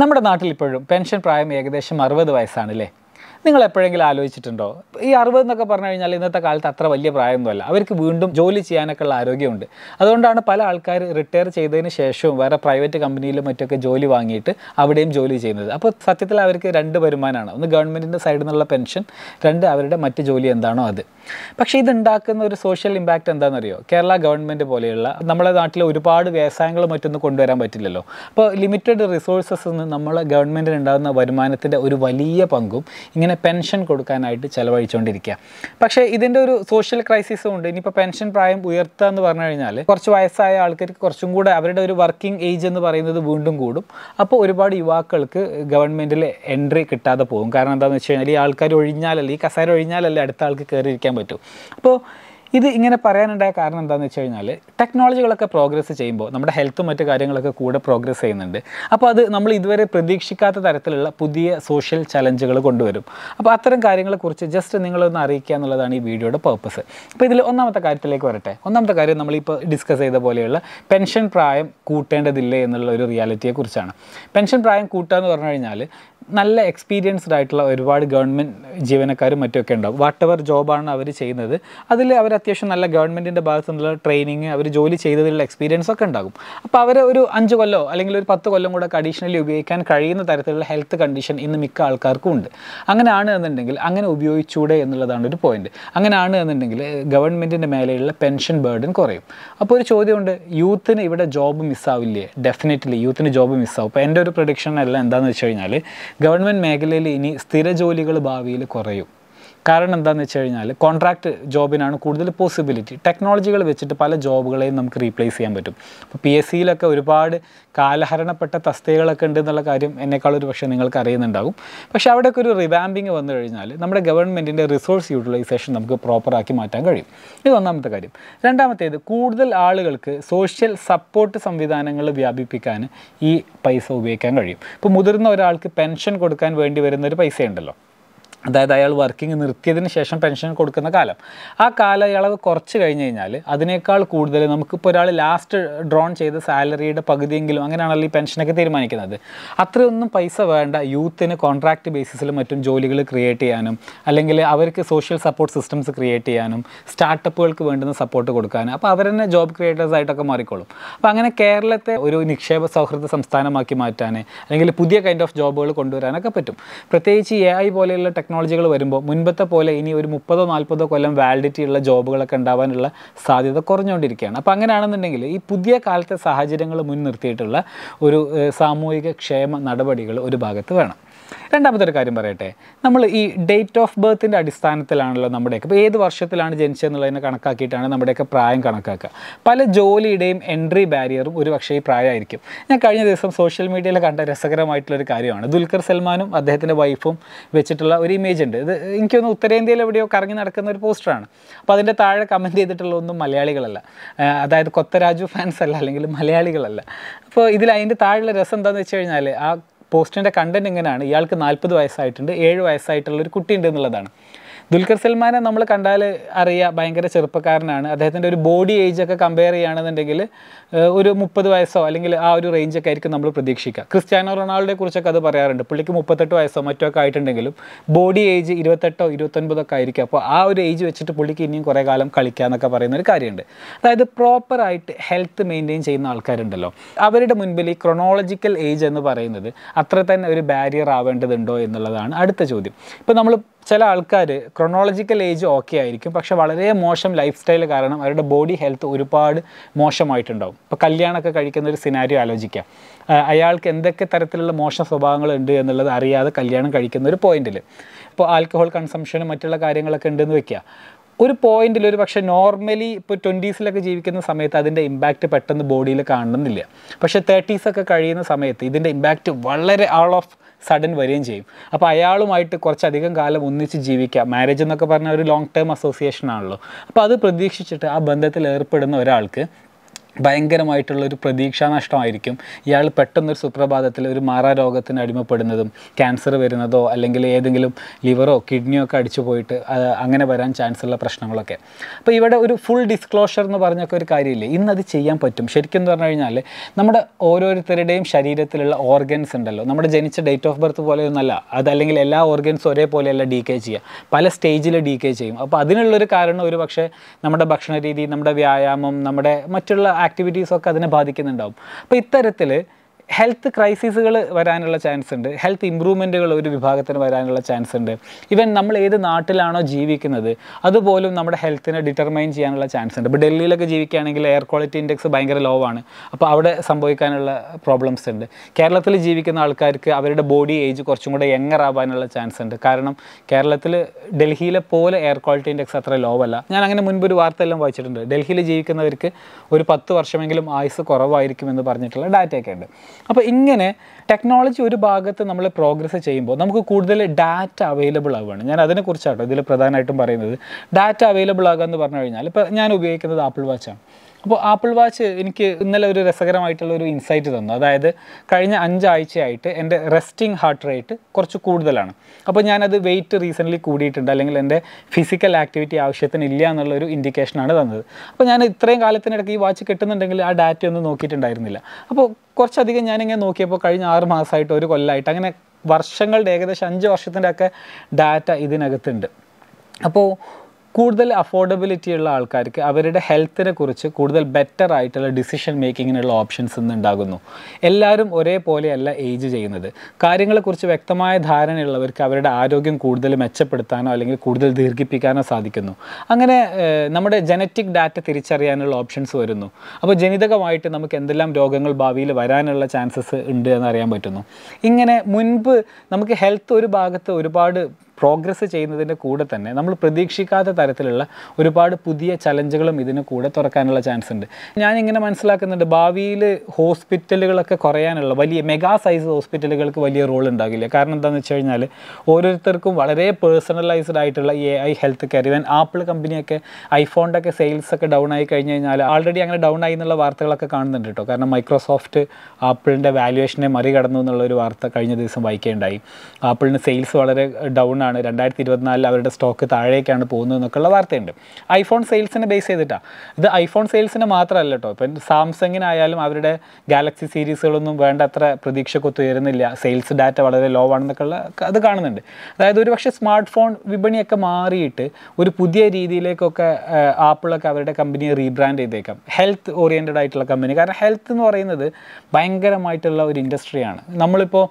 നമ്മുടെ നാട്ടിൽ ഇപ്പോഴും പെൻഷൻ പ്രായം ഏകദേശം അറുപത് വയസ്സാണല്ലേ നിങ്ങൾ എപ്പോഴെങ്കിലും ആലോചിച്ചിട്ടുണ്ടോ ഈ അറുപത് എന്നൊക്കെ പറഞ്ഞു കഴിഞ്ഞാൽ ഇന്നത്തെ കാലത്ത് അത്ര വലിയ പ്രായമൊന്നുമല്ല അവർക്ക് വീണ്ടും ജോലി ചെയ്യാനൊക്കെ ഉള്ള ആരോഗ്യമുണ്ട് അതുകൊണ്ടാണ് പല ആൾക്കാർ റിട്ടയർ ചെയ്തതിന് ശേഷവും വേറെ പ്രൈവറ്റ് കമ്പനിയിലും മറ്റൊക്കെ ജോലി വാങ്ങിയിട്ട് അവിടെയും ജോലി ചെയ്യുന്നത് അപ്പോൾ സത്യത്തിൽ അവർക്ക് രണ്ട് വരുമാനമാണ് ഒന്ന് ഗവൺമെൻറ്റിൻ്റെ സൈഡിൽ നിന്നുള്ള പെൻഷൻ രണ്ട് അവരുടെ മറ്റ് ജോലി എന്താണോ അത് പക്ഷേ ഇതുണ്ടാക്കുന്ന ഒരു സോഷ്യൽ ഇമ്പാക്റ്റ് എന്താണെന്നറിയോ കേരള ഗവൺമെൻറ് പോലെയുള്ള നമ്മുടെ നാട്ടിൽ ഒരുപാട് വ്യവസായങ്ങൾ മറ്റൊന്നും കൊണ്ടുവരാൻ പറ്റില്ലല്ലോ അപ്പോൾ ലിമിറ്റഡ് റിസോഴ്സസ് നിന്ന് നമ്മളെ ഗവൺമെൻറ്റിന് ഉണ്ടാകുന്ന വരുമാനത്തിൻ്റെ ഒരു വലിയ പങ്കും ഇങ്ങനെ പെൻഷൻ കൊടുക്കാനായിട്ട് ചിലവഴിച്ചുകൊണ്ടിരിക്കുക പക്ഷേ ഇതിൻ്റെ ഒരു സോഷ്യൽ ക്രൈസിസും ഉണ്ട് ഇനിയിപ്പോൾ പെൻഷൻ പ്രായം ഉയർത്തുക എന്ന് പറഞ്ഞു കഴിഞ്ഞാൽ കുറച്ച് വയസ്സായ ആൾക്കാർക്ക് കുറച്ചും കൂടെ അവരുടെ ഒരു വർക്കിംഗ് ഏജ് എന്ന് പറയുന്നത് വീണ്ടും കൂടും അപ്പോൾ ഒരുപാട് യുവാക്കൾക്ക് ഗവൺമെൻറ്റിൽ എൻട്രി കിട്ടാതെ പോകും കാരണം എന്താണെന്ന് വെച്ച് കഴിഞ്ഞാൽ ഈ ആൾക്കാർ ഒഴിഞ്ഞാലല്ലേ ഈ കസേര ഒഴിഞ്ഞാലല്ലേ അടുത്ത ആൾക്ക് കയറിയിരിക്കാൻ പറ്റും അപ്പോൾ ഇത് ഇങ്ങനെ പറയാനുണ്ടായ കാരണം എന്താണെന്ന് വെച്ച് കഴിഞ്ഞാൽ ടെക്നോളജികളൊക്കെ പ്രോഗ്രസ് ചെയ്യുമ്പോൾ നമ്മുടെ ഹെൽത്തും മറ്റ് കാര്യങ്ങളൊക്കെ കൂടെ പ്രോഗ്രസ് ചെയ്യുന്നുണ്ട് അപ്പോൾ അത് നമ്മൾ ഇതുവരെ പ്രതീക്ഷിക്കാത്ത തരത്തിലുള്ള പുതിയ സോഷ്യൽ ചലഞ്ചുകൾ കൊണ്ടുവരും അപ്പോൾ അത്തരം കാര്യങ്ങളെക്കുറിച്ച് ജസ്റ്റ് നിങ്ങളൊന്ന് അറിയിക്കുക എന്നുള്ളതാണ് ഈ വീഡിയോയുടെ പർപ്പസ് അപ്പോൾ ഇതിൽ ഒന്നാമത്തെ കാര്യത്തിലേക്ക് വരട്ടെ ഒന്നാമത്തെ കാര്യം നമ്മളിപ്പോൾ ഡിസ്കസ് ചെയ്ത പോലെയുള്ള പെൻഷൻ പ്രായം കൂട്ടേണ്ടതില്ലേ എന്നുള്ള ഒരു റിയാലിറ്റിയെക്കുറിച്ചാണ് പെൻഷൻ പ്രായം കൂട്ടുക എന്ന് പറഞ്ഞു കഴിഞ്ഞാൽ നല്ല എക്സ്പീരിയൻസ്ഡ് ആയിട്ടുള്ള ഒരുപാട് ഗവൺമെൻറ് ജീവനക്കാരും മറ്റുമൊക്കെ ഉണ്ടാവും വാട്ട് എവർ ജോബാണ് അവർ ചെയ്യുന്നത് അതിൽ അവർ അത്യാവശ്യം നല്ല ഗവൺമെൻറ്റിൻ്റെ ഭാഗത്തു നിന്നുള്ള ട്രെയിനിങ് അവർ ജോലി ചെയ്തതിലുള്ള എക്സ്പീരിയൻസ് ഒക്കെ ഉണ്ടാകും അപ്പോൾ അവർ ഒരു അഞ്ച് കൊല്ലോ അല്ലെങ്കിൽ ഒരു പത്ത് കൊല്ലം കൂടെ അഡീഷണലി ഉപയോഗിക്കാൻ കഴിയുന്ന തരത്തിലുള്ള ഹെൽത്ത് കണ്ടീഷൻ ഇന്ന് മിക്ക ആൾക്കാർക്കും ഉണ്ട് അങ്ങനെയാണ് എന്നുണ്ടെങ്കിൽ അങ്ങനെ ഉപയോഗിച്ചൂടെ എന്നുള്ളതാണ് ഒരു പോയിന്റ് അങ്ങനെയാണ് എന്നുണ്ടെങ്കിൽ ഗവൺമെൻറ്റിൻ്റെ മേലെയുള്ള പെൻഷൻ ബേർഡൻ കുറയും അപ്പോൾ ഒരു ചോദ്യമുണ്ട് യൂത്തിന് ഇവിടെ ജോബ് മിസ്സാവില്ലേ ഡെഫിനറ്റ്ലി യൂത്തിന് ജോബ് മിസ്സാവും അപ്പോൾ എൻ്റെ ഒരു പ്രൊഡിക്ഷൻ എല്ലാം എന്താണെന്ന് വെച്ച് കഴിഞ്ഞാൽ ഗവൺമെൻറ് മേഖലയിൽ ഇനി സ്ഥിര ജോലികൾ ഭാവിയിൽ കുറയും കാരണം എന്താണെന്ന് വെച്ച് കഴിഞ്ഞാൽ കോൺട്രാക്ട് ജോബിനാണ് കൂടുതൽ പോസിബിലിറ്റി ടെക്നോളജികൾ വെച്ചിട്ട് പല ജോബുകളെയും നമുക്ക് റീപ്ലേസ് ചെയ്യാൻ പറ്റും ഇപ്പോൾ പി എസ് സിയിലൊക്കെ ഒരുപാട് കാലഹരണപ്പെട്ട തസ്തികകളൊക്കെ ഉണ്ട് എന്നുള്ള കാര്യം എന്നെക്കാൾ ഒരു പക്ഷേ നിങ്ങൾക്ക് അറിയുന്നുണ്ടാകും പക്ഷേ അവിടെയൊക്കെ ഒരു റിവാമ്പിങ് വന്നു കഴിഞ്ഞാൽ നമ്മുടെ ഗവൺമെൻറ്റിൻ്റെ റിസോഴ്സ് യൂട്ടിലൈസേഷൻ നമുക്ക് പ്രോപ്പറാക്കി മാറ്റാൻ കഴിയും ഇത് ഒന്നാമത്തെ കാര്യം രണ്ടാമത്തേത് കൂടുതൽ ആളുകൾക്ക് സോഷ്യൽ സപ്പോർട്ട് സംവിധാനങ്ങൾ വ്യാപിപ്പിക്കാൻ ഈ പൈസ ഉപയോഗിക്കാൻ കഴിയും ഇപ്പോൾ മുതിർന്ന ഒരാൾക്ക് പെൻഷൻ കൊടുക്കാൻ വേണ്ടി വരുന്ന ഒരു പൈസ ഉണ്ടല്ലോ അതായത് അയാൾ വർക്കിംഗ് നിർത്തിയതിന് ശേഷം പെൻഷൻ കൊടുക്കുന്ന കാലം ആ കാലയളവ് കുറച്ച് കഴിഞ്ഞ് കഴിഞ്ഞാൽ അതിനേക്കാൾ കൂടുതൽ നമുക്കിപ്പോൾ ഒരാൾ ലാസ്റ്റ് ഡ്രോൺ ചെയ്ത സാലറിയുടെ പകുതിയെങ്കിലും അങ്ങനെയാണല്ലോ ഈ പെൻഷനൊക്കെ തീരുമാനിക്കുന്നത് അത്രയൊന്നും പൈസ വേണ്ട യൂത്തിന് കോൺട്രാക്ട് ബേസിസിൽ മറ്റും ജോലികൾ ക്രിയേറ്റ് ചെയ്യാനും അല്ലെങ്കിൽ അവർക്ക് സോഷ്യൽ സപ്പോർട്ട് സിസ്റ്റംസ് ക്രിയേറ്റ് ചെയ്യാനും സ്റ്റാർട്ടപ്പുകൾക്ക് വേണ്ടുന്ന സപ്പോർട്ട് കൊടുക്കാനും അപ്പോൾ അവർ തന്നെ ജോബ് ക്രിയേറ്റേഴ്സ് ആയിട്ടൊക്കെ മാറിക്കോളും അപ്പോൾ അങ്ങനെ കേരളത്തെ ഒരു നിക്ഷേപ സൗഹൃദ സംസ്ഥാനമാക്കി മാറ്റാൻ അല്ലെങ്കിൽ പുതിയ കൈൻഡ് ഓഫ് ജോബുകൾ കൊണ്ടുവരാനൊക്കെ പറ്റും പ്രത്യേകിച്ച് എ ഐ പോലെയുള്ള ടെക്നോളജി ടെക്നോളജികൾ വരുമ്പോൾ മുൻപത്തെ പോലെ ഇനി ഒരു മുപ്പതോ നാൽപ്പതോ കൊല്ലം വാലിഡിറ്റി ഉള്ള ജോബുകളൊക്കെ ഉണ്ടാവാനുള്ള സാധ്യത കുറഞ്ഞുകൊണ്ടിരിക്കുകയാണ് അപ്പോൾ അങ്ങനെയാണെന്നുണ്ടെങ്കിൽ ഈ പുതിയ കാലത്തെ സാഹചര്യങ്ങൾ മുൻനിർത്തിയിട്ടുള്ള ഒരു സാമൂഹിക ക്ഷേമ നടപടികൾ ഒരു ഭാഗത്ത് വേണം രണ്ടാമത്തെ ഒരു കാര്യം പറയട്ടെ നമ്മൾ ഈ ഡേറ്റ് ഓഫ് ബർത്തിൻ്റെ അടിസ്ഥാനത്തിലാണല്ലോ നമ്മുടെയൊക്കെ ഇപ്പോൾ ഏത് വർഷത്തിലാണ് ജനിച്ചതെന്നുള്ളതിനെ കണക്കാക്കിയിട്ടാണ് നമ്മുടെയൊക്കെ പ്രായം കണക്കാക്കുക പല ജോലിയുടെയും എൻട്രി ബാരിയറും ഒരു പക്ഷേ ഈ പ്രായമായിരിക്കും ഞാൻ കഴിഞ്ഞ ദിവസം സോഷ്യൽ മീഡിയയിൽ കണ്ട രസകരമായിട്ടുള്ളൊരു കാര്യമാണ് ദുൽഖർ സൽമാനും അദ്ദേഹത്തിൻ്റെ വൈഫും വെച്ചിട്ടുള്ള ഒരു ഇമേജ് ഉണ്ട് ഇത് എനിക്കൊന്ന് ഉത്തരേന്ത്യയിൽ എവിടെയോ കറങ്ങി നടക്കുന്ന ഒരു പോസ്റ്ററാണ് അപ്പോൾ അതിൻ്റെ താഴെ കമൻറ്റ് ചെയ്തിട്ടുള്ള ഒന്നും മലയാളികളല്ല അതായത് കൊത്തരാജു ഫാൻസ് അല്ല അല്ലെങ്കിൽ മലയാളികളല്ല അപ്പോൾ ഇതിൽ അതിൻ്റെ താഴെയുള്ള രസം എന്താണെന്ന് വെച്ച് കഴിഞ്ഞാൽ ആ പോസ്റ്റിൻ്റെ കണ്ടൻറ് ഇങ്ങനെയാണ് ഇയാൾക്ക് നാൽപ്പത് വയസ്സായിട്ടുണ്ട് ഏഴ് വയസ്സായിട്ടുള്ള ഒരു കുട്ടിയുണ്ട് എന്നുള്ളതാണ് ദുൽഖർ സൽമാനെ നമ്മൾ കണ്ടാൽ അറിയാം ഭയങ്കര ചെറുപ്പക്കാരനാണ് അദ്ദേഹത്തിൻ്റെ ഒരു ബോഡി ഏജ് ഒക്കെ കമ്പയർ ചെയ്യുകയാണെന്നുണ്ടെങ്കിൽ ഒരു മുപ്പത് വയസ്സോ അല്ലെങ്കിൽ ആ ഒരു റേഞ്ചൊക്കെ ആയിരിക്കും നമ്മൾ പ്രതീക്ഷിക്കുക ക്രിസ്ത്യാനോ റൊണാൾഡോയെ കുറിച്ചൊക്കെ അത് പറയാറുണ്ട് പുള്ളിക്ക് മുപ്പത്തെട്ട് വയസ്സോ മറ്റോ ഒക്കെ ആയിട്ടുണ്ടെങ്കിലും ബോഡി ഏജ് ഇരുപത്തെട്ടോ ഇരുപത്തൊൻപതൊക്കെ ആയിരിക്കും അപ്പോൾ ആ ഒരു ഏജ് വെച്ചിട്ട് പുള്ളിക്ക് ഇനിയും കുറേ കാലം കളിക്കാമെന്നൊക്കെ പറയുന്ന ഒരു കാര്യമുണ്ട് അതായത് പ്രോപ്പറായിട്ട് ഹെൽത്ത് മെയിൻറ്റെയിൻ ചെയ്യുന്ന ആൾക്കാരുണ്ടല്ലോ അവരുടെ മുൻപിൽ ഈ ക്രൊണോളജിക്കൽ ഏജ് എന്ന് പറയുന്നത് അത്ര തന്നെ ഒരു ബാരിയർ ആവേണ്ടതുണ്ടോ എന്നുള്ളതാണ് അടുത്ത ചോദ്യം ഇപ്പോൾ നമ്മൾ ചില ആൾക്കാർ ക്രൊണോളജിക്കൽ ഏജ് ഓക്കെ ആയിരിക്കും പക്ഷെ വളരെ മോശം ലൈഫ് സ്റ്റൈൽ കാരണം അവരുടെ ബോഡി ഹെൽത്ത് ഒരുപാട് മോശമായിട്ടുണ്ടാകും ഇപ്പോൾ കല്യാണമൊക്കെ കഴിക്കുന്ന ഒരു സിനാരിയോ ആലോചിക്കാം അയാൾക്ക് എന്തൊക്കെ തരത്തിലുള്ള മോശം സ്വഭാവങ്ങളുണ്ട് എന്നുള്ളത് അറിയാതെ കല്യാണം കഴിക്കുന്ന ഒരു പോയിന്റിൽ ഇപ്പോൾ ആൽക്കഹോൾ കൺസംഷനും മറ്റുള്ള കാര്യങ്ങളൊക്കെ ഉണ്ടെന്ന് വെക്കുക ഒരു പോയിന്റിൽ ഒരു പക്ഷേ നോർമലി ഇപ്പോൾ ട്വൻറ്റീസിലൊക്കെ ജീവിക്കുന്ന സമയത്ത് അതിൻ്റെ ഇമ്പാക്റ്റ് പെട്ടെന്ന് ബോഡിയിൽ കാണുന്നില്ല പക്ഷേ തേർട്ടീസൊക്കെ കഴിയുന്ന സമയത്ത് ഇതിൻ്റെ ഇമ്പാക്റ്റ് വളരെ ആൾ ഓഫ് സഡൻ വരികയും ചെയ്യും അപ്പോൾ അയാളുമായിട്ട് കുറച്ചധികം കാലം ഒന്നിച്ച് ജീവിക്കാം മാരേജ് എന്നൊക്കെ പറഞ്ഞ ഒരു ലോങ് ടേം അസോസിയേഷൻ ആണല്ലോ അപ്പോൾ അത് പ്രതീക്ഷിച്ചിട്ട് ആ ബന്ധത്തിൽ ഏർപ്പെടുന്ന ഒരാൾക്ക് ഒരു പ്രതീക്ഷാ നഷ്ടമായിരിക്കും ഇയാൾ പെട്ടെന്നൊരു സുപ്രഭാതത്തിൽ ഒരു മാറാ രോഗത്തിന് അടിമപ്പെടുന്നതും ക്യാൻസർ വരുന്നതോ അല്ലെങ്കിൽ ഏതെങ്കിലും ലിവറോ കിഡ്നിയോ ഒക്കെ അടിച്ചു പോയിട്ട് അങ്ങനെ വരാൻ ചാൻസ് ഉള്ള പ്രശ്നങ്ങളൊക്കെ അപ്പോൾ ഇവിടെ ഒരു ഫുൾ ഡിസ്ക്ലോഷർ എന്ന് പറഞ്ഞൊക്കെ ഒരു കാര്യമില്ലേ അത് ചെയ്യാൻ പറ്റും ശരിക്കും എന്ന് പറഞ്ഞു കഴിഞ്ഞാൽ നമ്മുടെ ഓരോരുത്തരുടെയും ശരീരത്തിലുള്ള ഓർഗൻസ് ഉണ്ടല്ലോ നമ്മുടെ ജനിച്ച ഡേറ്റ് ഓഫ് ബർത്ത് പോലെയൊന്നല്ല അതല്ലെങ്കിൽ എല്ലാ ഓർഗൻസും ഒരേപോലെയല്ല കെ ചെയ്യുക പല സ്റ്റേജിൽ കെ ചെയ്യും അപ്പോൾ അതിനുള്ളൊരു കാരണം ഒരു പക്ഷേ നമ്മുടെ ഭക്ഷണ രീതി നമ്മുടെ വ്യായാമം നമ്മുടെ മറ്റുള്ള ആക്ടിവിറ്റീസൊക്കെ അതിനെ ബാധിക്കുന്നുണ്ടാവും അപ്പോൾ ഇത്തരത്തിൽ ഹെൽത്ത് ക്രൈസിസുകൾ വരാനുള്ള ചാൻസ് ഉണ്ട് ഹെൽത്ത് ഇമ്പ്രൂവ്മെൻറ്റുകൾ ഒരു വിഭാഗത്തിന് വരാനുള്ള ചാൻസ് ഉണ്ട് ഇവൻ നമ്മൾ ഏത് നാട്ടിലാണോ ജീവിക്കുന്നത് അതുപോലും നമ്മുടെ ഹെൽത്തിനെ ഡിറ്റർമൈൻ ചെയ്യാനുള്ള ചാൻസ് ഉണ്ട് ഇപ്പോൾ ഡൽഹിയിലൊക്കെ ജീവിക്കുകയാണെങ്കിൽ എയർ ക്വാളിറ്റി ഇൻഡെക്സ് ഭയങ്കര ലോ ആണ് അപ്പോൾ അവിടെ സംഭവിക്കാനുള്ള പ്രോബ്ലംസ് ഉണ്ട് കേരളത്തിൽ ജീവിക്കുന്ന ആൾക്കാർക്ക് അവരുടെ ബോഡി ഏജ് കുറച്ചും കൂടെ യങ്ങർ ആവാനുള്ള ചാൻസ് ഉണ്ട് കാരണം കേരളത്തിൽ ഡൽഹിയിലെ പോലെ എയർ ക്വാളിറ്റി ഇൻഡെക്സ് അത്ര ലോ അല്ല ഞാൻ അങ്ങനെ മുൻപ് ഒരു വാർത്ത എല്ലാം വായിച്ചിട്ടുണ്ട് ഡൽഹിയിൽ ജീവിക്കുന്നവർക്ക് ഒരു പത്ത് വർഷമെങ്കിലും ആയുസ് കുറവായിരിക്കും എന്ന് പറഞ്ഞിട്ടുള്ള ഡാറ്റയൊക്കെ ഉണ്ട് അപ്പോൾ ഇങ്ങനെ ടെക്നോളജി ഒരു ഭാഗത്ത് നമ്മൾ പ്രോഗ്രസ് ചെയ്യുമ്പോൾ നമുക്ക് കൂടുതൽ ഡാറ്റ അവൈലബിൾ ആവുകയാണ് ഞാൻ അതിനെക്കുറിച്ചാണ് ഇതിൽ പ്രധാനമായിട്ടും പറയുന്നത് ഡാറ്റ അവൈലബിൾ ആകുക എന്ന് പറഞ്ഞു കഴിഞ്ഞാൽ ഇപ്പോൾ ഞാൻ ഉപയോഗിക്കുന്നത് ആപ്പിൾ വാച്ചാണ് അപ്പോൾ ആപ്പിൾ വാച്ച് എനിക്ക് ഇന്നലെ ഒരു രസകരമായിട്ടുള്ള ഒരു ഇൻസൈറ്റ് തന്നു അതായത് കഴിഞ്ഞ അഞ്ചാഴ്ചയായിട്ട് എൻ്റെ റെസ്റ്റിംഗ് ഹാർട്ട് റേറ്റ് കുറച്ച് കൂടുതലാണ് അപ്പോൾ ഞാനത് വെയിറ്റ് റീസെൻ്റ്ലി കൂടിയിട്ടുണ്ട് അല്ലെങ്കിൽ എൻ്റെ ഫിസിക്കൽ ആക്ടിവിറ്റി ആവശ്യത്തിന് ഇല്ല എന്നുള്ളൊരു ഇൻഡിക്കേഷനാണ് തന്നത് അപ്പോൾ ഞാൻ ഇത്രയും കാലത്തിനിടയ്ക്ക് ഈ വാച്ച് കിട്ടുന്നുണ്ടെങ്കിൽ ആ ഡാറ്റ ഒന്നും നോക്കിയിട്ടുണ്ടായിരുന്നില്ല അപ്പോൾ കുറച്ചധികം ഞാനിങ്ങനെ നോക്കിയപ്പോൾ കഴിഞ്ഞ ആറ് മാസമായിട്ട് ഒരു കൊല്ലമായിട്ട് അങ്ങനെ വർഷങ്ങളുടെ ഏകദേശം അഞ്ച് വർഷത്തിൻ്റെയൊക്കെ ഒക്കെ ഡാറ്റ ഇതിനകത്തുണ്ട് അപ്പോൾ കൂടുതൽ അഫോർഡബിലിറ്റി ഉള്ള ആൾക്കാർക്ക് അവരുടെ ഹെൽത്തിനെ കുറിച്ച് കൂടുതൽ ബെറ്റർ ആയിട്ടുള്ള ഡിസിഷൻ മേക്കിങ്ങിനുള്ള ഓപ്ഷൻസ് ഇന്ന് ഉണ്ടാകുന്നു എല്ലാവരും ഒരേപോലെയല്ല ഏജ് ചെയ്യുന്നത് കാര്യങ്ങളെക്കുറിച്ച് വ്യക്തമായ ധാരണയുള്ളവർക്ക് അവരുടെ ആരോഗ്യം കൂടുതൽ മെച്ചപ്പെടുത്താനോ അല്ലെങ്കിൽ കൂടുതൽ ദീർഘിപ്പിക്കാനോ സാധിക്കുന്നു അങ്ങനെ നമ്മുടെ ജനറ്റിക് ഡാറ്റ തിരിച്ചറിയാനുള്ള ഓപ്ഷൻസ് വരുന്നു അപ്പോൾ ജനിതകമായിട്ട് നമുക്ക് എന്തെല്ലാം രോഗങ്ങൾ ഭാവിയിൽ വരാനുള്ള ചാൻസസ് ഉണ്ട് എന്നറിയാൻ പറ്റുന്നു ഇങ്ങനെ മുൻപ് നമുക്ക് ഹെൽത്ത് ഒരു ഭാഗത്ത് ഒരുപാട് പ്രോഗ്രസ് ചെയ്യുന്നതിൻ്റെ കൂടെ തന്നെ നമ്മൾ പ്രതീക്ഷിക്കാത്ത തരത്തിലുള്ള ഒരുപാട് പുതിയ ചലഞ്ചുകളും ഇതിന് കൂടെ തുറക്കാനുള്ള ചാൻസ് ഉണ്ട് ഞാനിങ്ങനെ മനസ്സിലാക്കുന്നുണ്ട് ഭാവിയിൽ ഹോസ്പിറ്റലുകളൊക്കെ കുറയാനുള്ള വലിയ മെഗാ സൈസ് ഹോസ്പിറ്റലുകൾക്ക് വലിയ റോൾ ഉണ്ടാകില്ല കാരണം എന്താണെന്ന് വെച്ച് കഴിഞ്ഞാൽ ഓരോരുത്തർക്കും വളരെ പേഴ്സണലൈസ്ഡ് ആയിട്ടുള്ള എ ഐ ഹെൽത്ത് കെയർ ഇവൻ ആപ്പിൾ കമ്പനിയൊക്കെ ഐഫോണിൻ്റെ ഒക്കെ സെയിൽസ് ഒക്കെ ഡൗൺ ആയി കഴിഞ്ഞ് കഴിഞ്ഞാൽ ആൾറെഡി അങ്ങനെ ഡൗൺ ആയി എന്നുള്ള വാർത്തകളൊക്കെ കാണുന്നുണ്ട് കേട്ടോ കാരണം മൈക്രോസോഫ്റ്റ് ആപ്പിളിൻ്റെ വാല്യുവേഷനെ മറികടന്നു എന്നുള്ള ഒരു വാർത്ത കഴിഞ്ഞ ദിവസം വായിക്കേണ്ടായി ആപ്പിളിന് സെയിൽസ് വളരെ ഡൗൺ എന്നാണ് രണ്ടായിരത്തി ഇരുപത്തിനാലിൽ അവരുടെ സ്റ്റോക്ക് താഴേക്കാണ് പോകുന്നത് എന്നൊക്കെയുള്ള വാർത്തയുണ്ട് ഐഫോൺ സെയിൽസിനെ ബേസ് ചെയ്തിട്ടാണ് ഇത് ഐഫോൺ സെയിൽസിന് മാത്രമല്ല കേട്ടോ ഇപ്പം സാംസങ്ങിനായാലും അവരുടെ ഗാലക്സി സീരീസുകളൊന്നും വേണ്ടത്ര പ്രതീക്ഷക്കൊത്ത് ഉയരുന്നില്ല സെയിൽസ് ഡാറ്റ വളരെ ലോ ആണെന്നൊക്കെയുള്ള അത് കാണുന്നുണ്ട് അതായത് ഒരുപക്ഷെ സ്മാർട്ട് ഫോൺ വിപണിയൊക്കെ മാറിയിട്ട് ഒരു പുതിയ രീതിയിലേക്കൊക്കെ ആപ്പിളൊക്കെ അവരുടെ കമ്പനിയെ റീബ്രാൻഡ് ചെയ്തേക്കാം ഹെൽത്ത് ഓറിയൻറ്റഡ് ആയിട്ടുള്ള കമ്പനി കാരണം ഹെൽത്ത് എന്ന് പറയുന്നത് ഭയങ്കരമായിട്ടുള്ള ഒരു ഇൻഡസ്ട്രിയാണ് നമ്മളിപ്പോൾ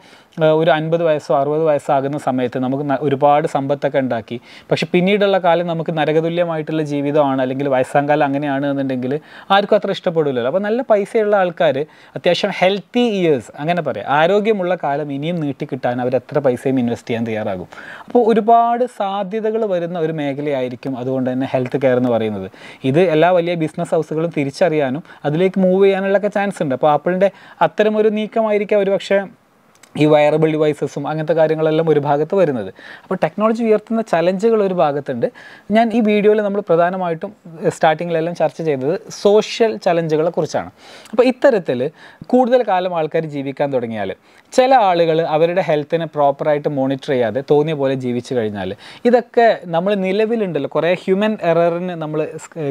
ഒരു അൻപത് വയസ്സോ അറുപത് വയസ്സാകുന്ന സമയത്ത് നമുക്ക് ഒരുപാട് സമ്പത്തൊക്കെ ഉണ്ടാക്കി പക്ഷെ പിന്നീടുള്ള കാലം നമുക്ക് നരകതുല്യമായിട്ടുള്ള ജീവിതമാണ് അല്ലെങ്കിൽ വയസ്സാങ്കാലം അങ്ങനെയാണ് എന്നുണ്ടെങ്കിൽ ആർക്കും അത്ര ഇഷ്ടപ്പെടില്ലല്ലോ അപ്പോൾ നല്ല പൈസയുള്ള ആൾക്കാർ അത്യാവശ്യം ഹെൽത്തി ഇയേഴ്സ് അങ്ങനെ പറയാം ആരോഗ്യമുള്ള കാലം ഇനിയും നീട്ടിക്കിട്ടാൻ അവർ എത്ര പൈസയും ഇൻവെസ്റ്റ് ചെയ്യാൻ തയ്യാറാകും അപ്പോൾ ഒരുപാട് സാധ്യതകൾ വരുന്ന ഒരു മേഖലയായിരിക്കും അതുകൊണ്ട് തന്നെ ഹെൽത്ത് കെയർ എന്ന് പറയുന്നത് ഇത് എല്ലാ വലിയ ബിസിനസ് ഹൗസുകളും തിരിച്ചറിയാനും അതിലേക്ക് മൂവ് ചെയ്യാനുള്ളൊക്കെ ചാൻസ് ഉണ്ട് അപ്പോൾ ആപ്പിളിൻ്റെ അത്തരമൊരു നീക്കമായിരിക്കാം ഒരു പക്ഷേ ഈ വയറബിൾ ഡിവൈസസും അങ്ങനത്തെ കാര്യങ്ങളെല്ലാം ഒരു ഭാഗത്ത് വരുന്നത് അപ്പോൾ ടെക്നോളജി ഉയർത്തുന്ന ചലഞ്ചുകൾ ഒരു ഭാഗത്തുണ്ട് ഞാൻ ഈ വീഡിയോയിൽ നമ്മൾ പ്രധാനമായിട്ടും സ്റ്റാർട്ടിങ്ങിലെല്ലാം ചർച്ച ചെയ്തത് സോഷ്യൽ ചലഞ്ചുകളെ കുറിച്ചാണ് അപ്പോൾ ഇത്തരത്തിൽ കൂടുതൽ കാലം ആൾക്കാർ ജീവിക്കാൻ തുടങ്ങിയാൽ ചില ആളുകൾ അവരുടെ ഹെൽത്തിനെ പ്രോപ്പറായിട്ട് മോണിറ്റർ ചെയ്യാതെ തോന്നിയ പോലെ ജീവിച്ചു കഴിഞ്ഞാൽ ഇതൊക്കെ നമ്മൾ നിലവിലുണ്ടല്ലോ കുറേ ഹ്യൂമൻ എററിന് നമ്മൾ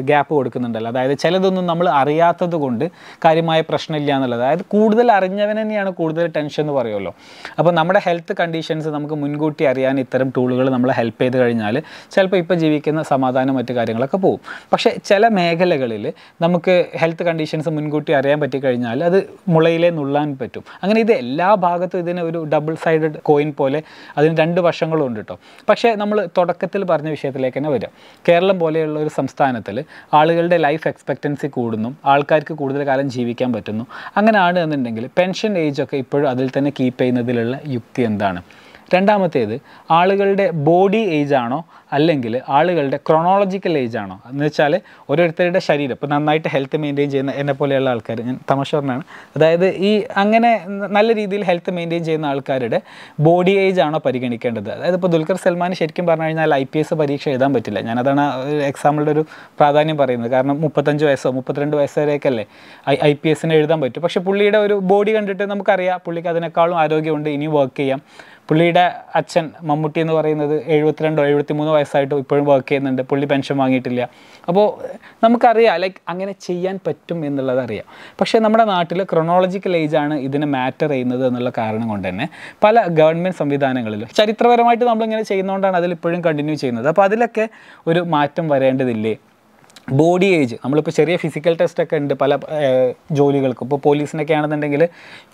ഗ്യാപ്പ് കൊടുക്കുന്നുണ്ടല്ലോ അതായത് ചിലതൊന്നും നമ്മൾ അറിയാത്തത് കൊണ്ട് കാര്യമായ പ്രശ്നമില്ല എന്നുള്ളത് അതായത് കൂടുതൽ അറിഞ്ഞവൻ തന്നെയാണ് കൂടുതൽ ടെൻഷൻ എന്ന് പറയുമല്ലോ അപ്പോൾ നമ്മുടെ ഹെൽത്ത് കണ്ടീഷൻസ് നമുക്ക് മുൻകൂട്ടി അറിയാൻ ഇത്തരം ടൂളുകൾ നമ്മളെ ഹെൽപ്പ് ചെയ്ത് കഴിഞ്ഞാൽ ചിലപ്പോൾ ഇപ്പോൾ ജീവിക്കുന്ന സമാധാനം മറ്റു കാര്യങ്ങളൊക്കെ പോകും പക്ഷേ ചില മേഖലകളിൽ നമുക്ക് ഹെൽത്ത് കണ്ടീഷൻസ് മുൻകൂട്ടി അറിയാൻ പറ്റിക്കഴിഞ്ഞാൽ അത് മുളയിലെ നുള്ളാൻ പറ്റും അങ്ങനെ ഇത് എല്ലാ ഭാഗത്തും ഇതിന് ഒരു ഡബിൾ സൈഡഡ് കോയിൻ പോലെ അതിന് രണ്ട് വശങ്ങളും ഉണ്ട് കേട്ടോ പക്ഷേ നമ്മൾ തുടക്കത്തിൽ പറഞ്ഞ വിഷയത്തിലേക്ക് തന്നെ വരാം കേരളം പോലെയുള്ള ഒരു സംസ്ഥാനത്തിൽ ആളുകളുടെ ലൈഫ് എക്സ്പെക്റ്റൻസി കൂടുന്നു ആൾക്കാർക്ക് കൂടുതൽ കാലം ജീവിക്കാൻ പറ്റുന്നു അങ്ങനെ എന്നുണ്ടെങ്കിൽ പെൻഷൻ ഏജ് ഒക്കെ ഇപ്പോഴും അതിൽ തന്നെ കീപ്പ് ചെയ്യുന്നതിലുള്ള യുക്തി എന്താണ് രണ്ടാമത്തേത് ആളുകളുടെ ബോഡി ഏജ് ആണോ അല്ലെങ്കിൽ ആളുകളുടെ ക്രോണോളജിക്കൽ ഏജ് ആണോ എന്ന് വെച്ചാൽ ഓരോരുത്തരുടെ ശരീരം ഇപ്പോൾ നന്നായിട്ട് ഹെൽത്ത് മെയിൻറ്റെയിൻ ചെയ്യുന്ന എന്നെ പോലെയുള്ള ആൾക്കാർ ഞാൻ തമാശ പറഞ്ഞാണ് അതായത് ഈ അങ്ങനെ നല്ല രീതിയിൽ ഹെൽത്ത് മെയിൻറ്റെയിൻ ചെയ്യുന്ന ആൾക്കാരുടെ ബോഡി ഏജ് ആണോ പരിഗണിക്കേണ്ടത് അതായത് ഇപ്പോൾ ദുൽഖർ സൽമാൻ ശരിക്കും പറഞ്ഞു കഴിഞ്ഞാൽ ഐ പി എസ് പരീക്ഷ എഴുതാൻ പറ്റില്ല ഞാനതാണ് എക്സാമ്പിളുടെ ഒരു പ്രാധാന്യം പറയുന്നത് കാരണം മുപ്പത്തഞ്ച് വയസ്സോ മുപ്പത്തിരണ്ട് വയസ്സ് ഐ ഐ പി എസിന് എഴുതാൻ പറ്റും പക്ഷേ പുള്ളിയുടെ ഒരു ബോഡി കണ്ടിട്ട് നമുക്കറിയാം പുള്ളിക്ക് അതിനേക്കാളും ആരോഗ്യമുണ്ട് ഇനിയും വർക്ക് ചെയ്യാം പുള്ളിയുടെ അച്ഛൻ മമ്മൂട്ടി എന്ന് പറയുന്നത് എഴുപത്തിരണ്ടോ മൂന്നോ വയസ്സായിട്ട് ഇപ്പോഴും വർക്ക് ചെയ്യുന്നുണ്ട് പുള്ളി പെൻഷൻ വാങ്ങിയിട്ടില്ല അപ്പോൾ നമുക്കറിയാം ലൈക്ക് അങ്ങനെ ചെയ്യാൻ പറ്റും എന്നുള്ളത് അറിയാം പക്ഷേ നമ്മുടെ നാട്ടിൽ ക്രൊണോളജിക്കൽ ഏജാണ് ഇതിന് മാറ്റർ ചെയ്യുന്നത് എന്നുള്ള കാരണം കൊണ്ട് തന്നെ പല ഗവൺമെൻറ് സംവിധാനങ്ങളിലും ചരിത്രപരമായിട്ട് നമ്മളിങ്ങനെ ചെയ്യുന്നതുകൊണ്ടാണ് അതിൽ ഇപ്പോഴും കണ്ടിന്യൂ ചെയ്യുന്നത് അപ്പോൾ അതിലൊക്കെ ഒരു മാറ്റം വരേണ്ടതില്ലേ ബോഡി ഏജ് നമ്മളിപ്പോൾ ചെറിയ ഫിസിക്കൽ ടെസ്റ്റ് ഒക്കെ ഉണ്ട് പല ജോലികൾക്കും ഇപ്പോൾ പോലീസിനൊക്കെ ആണെന്നുണ്ടെങ്കിൽ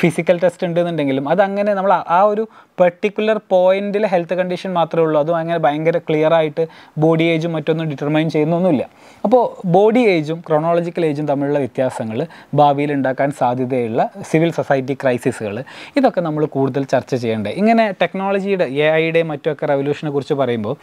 ഫിസിക്കൽ ടെസ്റ്റ് ഉണ്ടെന്നുണ്ടെങ്കിലും അതങ്ങനെ നമ്മൾ ആ ഒരു പെർട്ടിക്കുലർ പോയിന്റിലെ ഹെൽത്ത് കണ്ടീഷൻ മാത്രമേ ഉള്ളൂ അതും അങ്ങനെ ഭയങ്കര ക്ലിയർ ആയിട്ട് ബോഡി ഏജും മറ്റൊന്നും ഡിറ്റർമൈൻ ചെയ്യുന്നൊന്നുമില്ല അപ്പോൾ ബോഡി ഏജും ക്രോണോളജിക്കൽ ഏജും തമ്മിലുള്ള വ്യത്യാസങ്ങൾ ഭാവിയിൽ ഉണ്ടാക്കാൻ സാധ്യതയുള്ള സിവിൽ സൊസൈറ്റി ക്രൈസിസുകൾ ഇതൊക്കെ നമ്മൾ കൂടുതൽ ചർച്ച ചെയ്യേണ്ടത് ഇങ്ങനെ ടെക്നോളജിയുടെ എ ഐയുടെയും മറ്റുമൊക്കെ റവല്യൂഷനെ കുറിച്ച് പറയുമ്പോൾ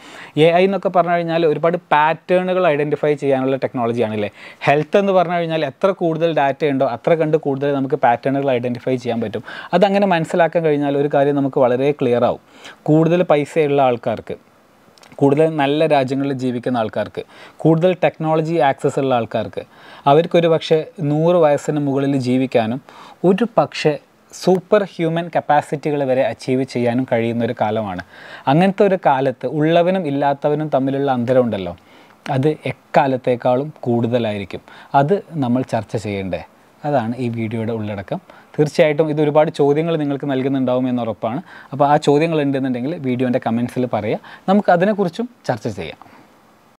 എ ഐ എന്നൊക്കെ പറഞ്ഞു കഴിഞ്ഞാൽ ഒരുപാട് പാറ്റേണുകൾ ഐഡൻറ്റിഫൈ ചെയ്യാനുള്ള ടെക്നോളജിയാണ് അല്ലേ ഹെൽത്ത് എന്ന് പറഞ്ഞു കഴിഞ്ഞാൽ എത്ര കൂടുതൽ ഡാറ്റ ഉണ്ടോ അത്ര കണ്ട് കൂടുതൽ നമുക്ക് പാറ്റേണുകൾ ഐഡൻറ്റിഫൈ ചെയ്യാൻ പറ്റും അതങ്ങനെ മനസ്സിലാക്കാൻ കഴിഞ്ഞാൽ ഒരു കാര്യം നമുക്ക് വളരെ ക്ലിയർ ആവും കൂടുതൽ പൈസയുള്ള ആൾക്കാർക്ക് കൂടുതൽ നല്ല രാജ്യങ്ങളിൽ ജീവിക്കുന്ന ആൾക്കാർക്ക് കൂടുതൽ ടെക്നോളജി ആക്സസ് ഉള്ള ആൾക്കാർക്ക് അവർക്കൊരു പക്ഷേ നൂറ് വയസ്സിന് മുകളിൽ ജീവിക്കാനും ഒരു പക്ഷേ സൂപ്പർ ഹ്യൂമൻ കപ്പാസിറ്റികൾ വരെ അച്ചീവ് ചെയ്യാനും കഴിയുന്ന ഒരു കാലമാണ് അങ്ങനത്തെ ഒരു കാലത്ത് ഉള്ളവനും ഇല്ലാത്തവനും തമ്മിലുള്ള അന്തരമുണ്ടല്ലോ അത് എക്കാലത്തേക്കാളും കൂടുതലായിരിക്കും അത് നമ്മൾ ചർച്ച ചെയ്യേണ്ടേ അതാണ് ഈ വീഡിയോയുടെ ഉള്ളടക്കം തീർച്ചയായിട്ടും ഇത് ഒരുപാട് ചോദ്യങ്ങൾ നിങ്ങൾക്ക് നൽകുന്നുണ്ടാവും എന്ന് ഉറപ്പാണ് അപ്പോൾ ആ ചോദ്യങ്ങൾ ഉണ്ടെന്നുണ്ടെങ്കിൽ വീഡിയോൻ്റെ കമൻസിൽ പറയുക നമുക്ക് അതിനെക്കുറിച്ചും ചർച്ച ചെയ്യാം